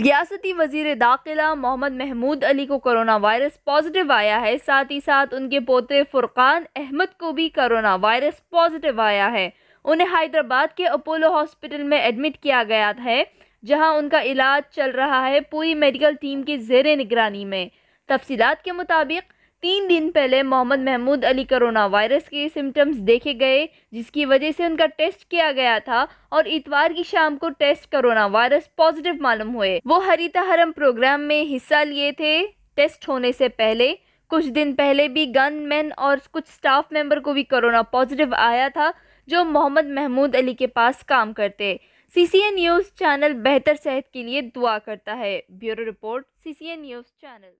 रियासती वजीर दाखिला मोहम्मद महमूद अली को कोरोना वायरस पॉजिटिव आया है साथ ही साथ उनके पोते फुरकान अहमद को भी कोरोना वायरस पॉजिटिव आया है उन्हें हैदराबाद के अपोलो हॉस्पिटल में एडमिट किया गया है जहां उनका इलाज चल रहा है पूरी मेडिकल टीम की जेर निगरानी में तफसीत के मुताबिक तीन दिन पहले मोहम्मद महमूद अली कोरोना वायरस के सिम्टम्स देखे गए जिसकी वजह से उनका टेस्ट किया गया था और इतवार की शाम को टेस्ट कोरोना वायरस पॉजिटिव मालूम हुए वो हरिता हरम प्रोग्राम में हिस्सा लिए थे टेस्ट होने से पहले कुछ दिन पहले भी गनमैन और कुछ स्टाफ मेंबर को भी कोरोना पॉजिटिव आया था जो मोहम्मद महमूद अली के पास काम करते सी न्यूज़ चैनल बेहतर सेहत के लिए दुआ करता है bureau report C news channel